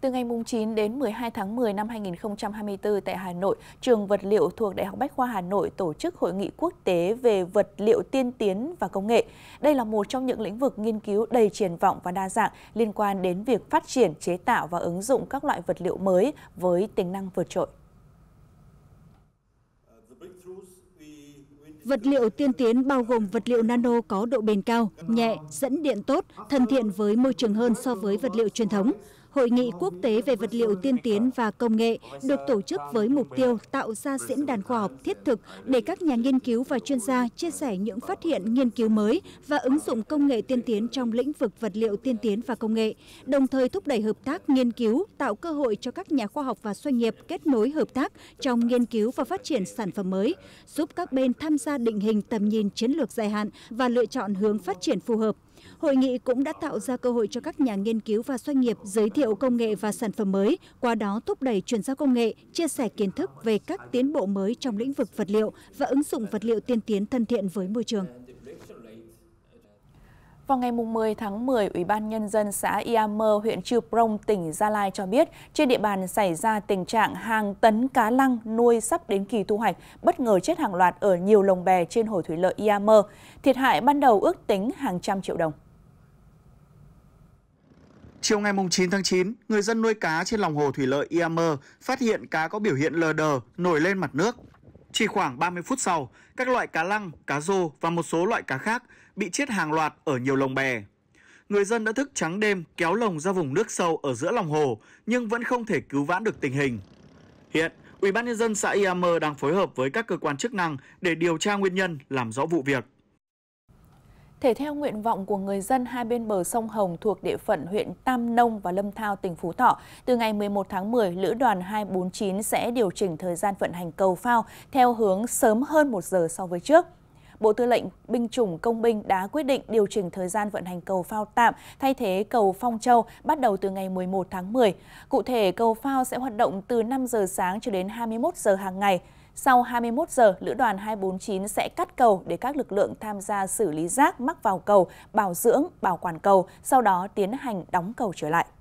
Từ ngày 9 đến 12 tháng 10 năm 2024 tại Hà Nội, Trường Vật liệu thuộc Đại học Bách khoa Hà Nội tổ chức Hội nghị quốc tế về vật liệu tiên tiến và công nghệ. Đây là một trong những lĩnh vực nghiên cứu đầy triển vọng và đa dạng liên quan đến việc phát triển, chế tạo và ứng dụng các loại vật liệu mới với tính năng vượt trội. Vật liệu tiên tiến bao gồm vật liệu nano có độ bền cao, nhẹ, dẫn điện tốt, thân thiện với môi trường hơn so với vật liệu truyền thống hội nghị quốc tế về vật liệu tiên tiến và công nghệ được tổ chức với mục tiêu tạo ra diễn đàn khoa học thiết thực để các nhà nghiên cứu và chuyên gia chia sẻ những phát hiện nghiên cứu mới và ứng dụng công nghệ tiên tiến trong lĩnh vực vật liệu tiên tiến và công nghệ đồng thời thúc đẩy hợp tác nghiên cứu tạo cơ hội cho các nhà khoa học và doanh nghiệp kết nối hợp tác trong nghiên cứu và phát triển sản phẩm mới giúp các bên tham gia định hình tầm nhìn chiến lược dài hạn và lựa chọn hướng phát triển phù hợp hội nghị cũng đã tạo ra cơ hội cho các nhà nghiên cứu và doanh nghiệp giới thiệu công nghệ và sản phẩm mới qua đó thúc đẩy chuyển giao công nghệ chia sẻ kiến thức về các tiến bộ mới trong lĩnh vực vật liệu và ứng dụng vật liệu tiên tiến thân thiện với môi trường vào ngày 10 tháng 10, Ủy ban Nhân dân xã Iamơ, huyện Chư Prong, tỉnh Gia Lai cho biết trên địa bàn xảy ra tình trạng hàng tấn cá lăng nuôi sắp đến kỳ thu hoạch bất ngờ chết hàng loạt ở nhiều lồng bè trên hồ thủy lợi Iamơ, Thiệt hại ban đầu ước tính hàng trăm triệu đồng. Chiều ngày 9 tháng 9, người dân nuôi cá trên lòng hồ thủy lợi Iamơ phát hiện cá có biểu hiện lờ đờ, nổi lên mặt nước. Chỉ khoảng 30 phút sau, các loại cá lăng, cá rô và một số loại cá khác bị chết hàng loạt ở nhiều lồng bè. Người dân đã thức trắng đêm kéo lồng ra vùng nước sâu ở giữa lòng hồ nhưng vẫn không thể cứu vãn được tình hình. Hiện, Ủy ban nhân dân xã Iam đang phối hợp với các cơ quan chức năng để điều tra nguyên nhân, làm rõ vụ việc. Thể theo nguyện vọng của người dân hai bên bờ sông Hồng thuộc địa phận huyện Tam Nông và Lâm Thao, tỉnh Phú Thọ, từ ngày 11 tháng 10, Lữ đoàn 249 sẽ điều chỉnh thời gian vận hành cầu phao theo hướng sớm hơn 1 giờ so với trước. Bộ Tư lệnh Binh chủng Công binh đã quyết định điều chỉnh thời gian vận hành cầu phao tạm thay thế cầu Phong Châu bắt đầu từ ngày 11 tháng 10. Cụ thể, cầu phao sẽ hoạt động từ 5 giờ sáng cho đến 21 giờ hàng ngày. Sau 21 giờ, Lữ đoàn 249 sẽ cắt cầu để các lực lượng tham gia xử lý rác mắc vào cầu, bảo dưỡng, bảo quản cầu, sau đó tiến hành đóng cầu trở lại.